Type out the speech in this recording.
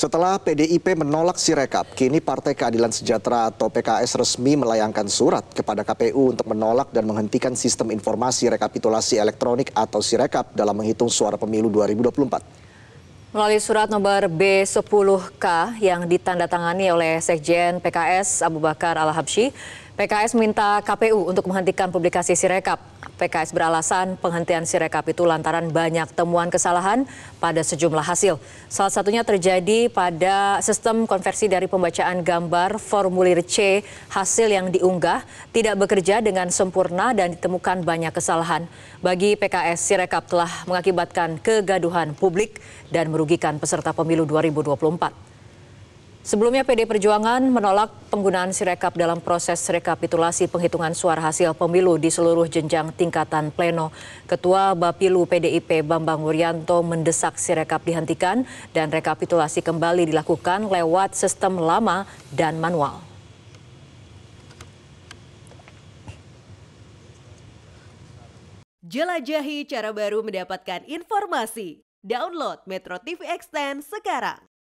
Setelah PDIP menolak sirekap, kini Partai Keadilan Sejahtera atau PKS resmi melayangkan surat kepada KPU untuk menolak dan menghentikan sistem informasi rekapitulasi elektronik atau sirekap dalam menghitung suara pemilu 2024. Melalui surat nomor B10K yang ditandatangani oleh Sekjen PKS Abu Bakar Al-Habsyi, PKS minta KPU untuk menghentikan publikasi Sirekap. PKS beralasan penghentian Sirekap itu lantaran banyak temuan kesalahan pada sejumlah hasil. Salah satunya terjadi pada sistem konversi dari pembacaan gambar formulir C hasil yang diunggah tidak bekerja dengan sempurna dan ditemukan banyak kesalahan. Bagi PKS, Sirekap telah mengakibatkan kegaduhan publik dan merugikan peserta pemilu 2024. Sebelumnya PD Perjuangan menolak penggunaan sirekap dalam proses rekapitulasi penghitungan suara hasil pemilu di seluruh jenjang tingkatan pleno. Ketua Bapilu PDIP Bambang Wuryanto mendesak sirekap dihentikan dan rekapitulasi kembali dilakukan lewat sistem lama dan manual. Jelajahi cara baru mendapatkan informasi. Download Metro TV Extend sekarang.